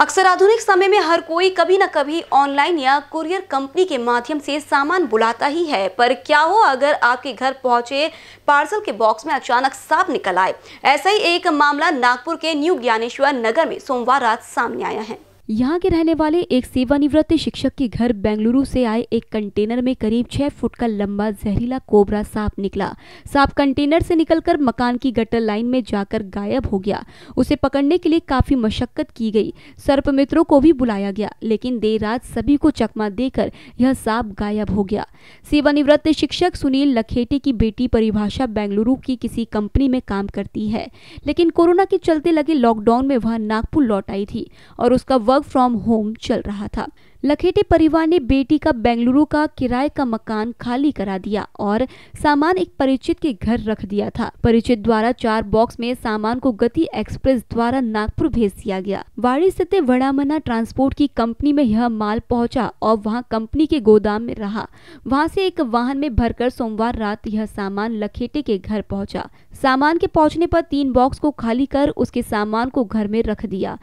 अक्सर आधुनिक समय में हर कोई कभी न कभी ऑनलाइन या कुरियर कंपनी के माध्यम से सामान बुलाता ही है पर क्या हो अगर आपके घर पहुंचे पार्सल के बॉक्स में अचानक सांप निकल आए ऐसा ही एक मामला नागपुर के न्यू ज्ञानेश्वर नगर में सोमवार रात सामने आया है यहाँ के रहने वाले एक सेवानिवृत्त शिक्षक के घर बेंगलुरु से आए एक कंटेनर में करीब छह फुट का लंबा जहरीला कोबरा सांप निकला सांप कंटेनर से निकलकर मकान की गटर लाइन में जाकर गायब हो गया उसे पकड़ने के लिए काफी मशक्कत की गई सर्प मित्रों को भी बुलाया गया लेकिन देर रात सभी को चकमा देकर यह सांप गायब हो गया सेवानिवृत्त शिक्षक सुनील लखेटे की बेटी परिभाषा बेंगलुरु की किसी कंपनी में काम करती है लेकिन कोरोना के चलते लगे लॉकडाउन में वह नागपुर लौट आई थी और उसका वर्क फ्रॉम होम चल रहा था लखेटे परिवार ने बेटी का बेंगलुरु का किराए का मकान खाली करा दिया और सामान एक परिचित के घर रख दिया था परिचित द्वारा चार बॉक्स में सामान को गति एक्सप्रेस द्वारा नागपुर भेज दिया गया वाड़ी स्थित वड़ामना ट्रांसपोर्ट की कंपनी में यह माल पहुंचा और वहां कंपनी के गोदाम में रहा वहां से एक वाहन में भरकर सोमवार रात यह सामान लखेटे के घर पहुँचा सामान के पहुँचने पर तीन बॉक्स को खाली कर उसके सामान को घर में रख दिया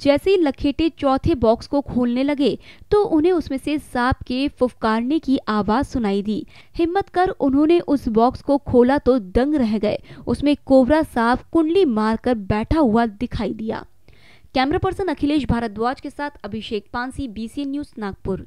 जैसे ही लखेटे चौथे बॉक्स को खोलने लगे तो उन्हें उसमें से सांप के फुफकारने की आवाज़ सुनाई दी हिम्मत कर उन्होंने उस बॉक्स को खोला तो दंग रह गए उसमें कोबरा सांप कुंडली मारकर बैठा हुआ दिखाई दिया कैमरा पर्सन अखिलेश भारद्वाज के साथ अभिषेक पांसी बीसी न्यूज़ नागपुर